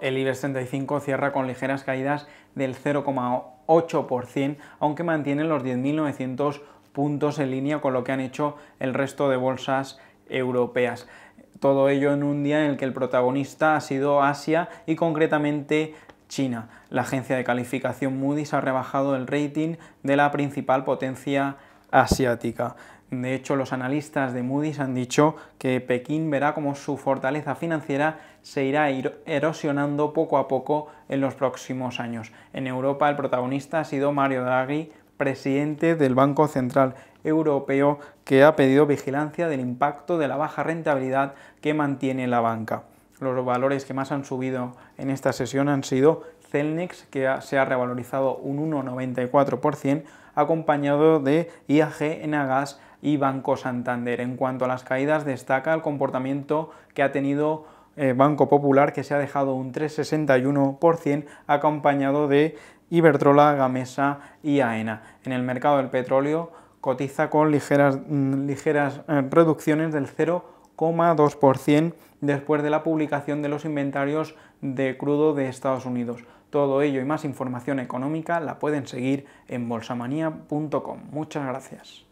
el IBEX 35 cierra con ligeras caídas del 0,8%, aunque mantiene los 10.900 puntos en línea con lo que han hecho el resto de bolsas europeas. Todo ello en un día en el que el protagonista ha sido Asia y concretamente China. La agencia de calificación Moody's ha rebajado el rating de la principal potencia asiática. De hecho, los analistas de Moody's han dicho que Pekín verá como su fortaleza financiera se irá erosionando poco a poco en los próximos años. En Europa el protagonista ha sido Mario Draghi, presidente del Banco Central Europeo, que ha pedido vigilancia del impacto de la baja rentabilidad que mantiene la banca. Los valores que más han subido en esta sesión han sido Celnex, que se ha revalorizado un 1,94%, acompañado de IAG, en Agas y Banco Santander. En cuanto a las caídas, destaca el comportamiento que ha tenido eh, Banco Popular, que se ha dejado un 3,61%, acompañado de Iberdrola, Gamesa y AENA. En el mercado del petróleo cotiza con ligeras, mm, ligeras eh, reducciones del 0,2% después de la publicación de los inventarios de crudo de Estados Unidos. Todo ello y más información económica la pueden seguir en bolsamanía.com. Muchas gracias.